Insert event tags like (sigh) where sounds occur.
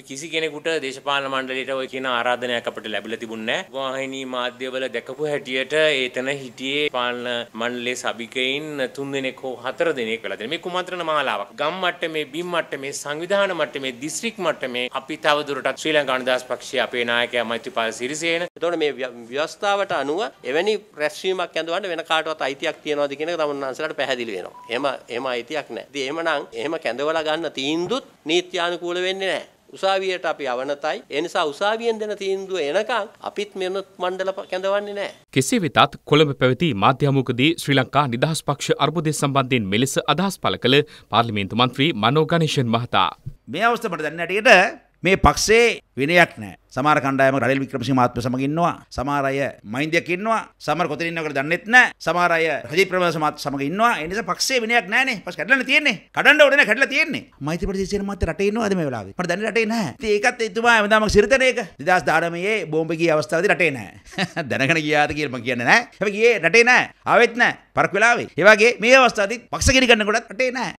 අපි කිසි කෙනෙකුට දේශපාලන මණ්ඩලයට ඔය කියන ආරාධනයක් අපිට ලැබිලා තිබුණේ නැහැ. වාහිනී මාධ්‍යවල දැකපු හැටියට ඒතන හිටියේ පාලන මණ්ඩලයේ සභිකයින් තුන් දෙනෙක් හෝ හතර දෙනෙක් වෙලා තියෙනවා. මේ කුමන්ත්‍රණ මාලාවක්. ගම් මට්ටමේ, බිම් මට්ටමේ, සංවිධාන මට්ටමේ, දිස්ත්‍රික් මට්ටමේ අපි තවදුරටත් ශ්‍රී ලංකා අනුදාස් පක්ෂයේ අපේ නායකයා මෛත්‍රීපාල සිරිසේන. එතකොට මේ ව්‍යවස්ථාවට අනුව එවැනි රැස්වීමක් ඇඳවන්න වෙන කාටවත් අයිතියක් තියනවාද කියන එක තමුන්නාන්සලාට පැහැදිලි වෙනවා. එහෙම එහෙම අයිතියක් නැහැ. ඉතින් එහෙමනම් එහෙම කැඳවලා ගන්න තීන්දුත් නීත්‍යානුකූල වෙන්නේ නැහැ. උසාවියට අපි අවනතයි. ඒ නිසා උසාවියෙන් දෙන තීන්දුව එනකන් අපිත් මෙන්න මණ්ඩල කැඳවන්නේ නැහැ. කෙසේ වෙතත් කොළඹ පැවති මාධ්‍ය හමුවකදී ශ්‍රී ලංකා නිදහස් පක්ෂ අර්බුදය සම්බන්ධයෙන් මෙලෙස අදහස් පළ කළ පාර්ලිමේන්තු මන්ත්‍රී මනෝ ගණේෂන් මහතා. මේ අවස්ථාවට දැන් ඇටියට මේ පක්ෂේ විනයක් නැහැ. සමහර කණ්ඩායම රනිල් වික්‍රමසිංහ මහත්මයා සමග ඉන්නවා. සමහර අය මහින්දයක් ඉන්නවා. සමහර කොතන ඉන්නවා කියලා දන්නෙත් නැහැ. සමහර අය රජිත් ප්‍රේමදාස මහත්මයා සමග ඉන්නවා. ඒ නිසා පක්ෂේ විනයක් නැහැනේ. පස් කැඩලානේ තියෙන්නේ. කඩන්න ඕනේ නැහැ කැඩලා තියෙන්නේ. මෛත්‍රී ප්‍රදේශයේ මහත්මයා රටේ ඉන්නවාද මේ වෙලාවේ? මට දැනෙන්නේ රටේ නැහැ. ඉතින් ඒකත් එතුමා හැමදාම සිරිතන එක. 2019 බෝම්බ ගිය අවස්ථාවේදී රටේ නැහැ. (laughs) දැනගෙන ගියාද කියලා මම කියන්නේ නැහැ. හැබැයි ගියේ රටේ නැහැ. ආවෙත් නැහැ. පරක් වෙලාවේ. ඒ වගේ මේ අවස්ථාවේදී පක්ෂ ගිනි ගන්න කොටත් රටේ නැහැ.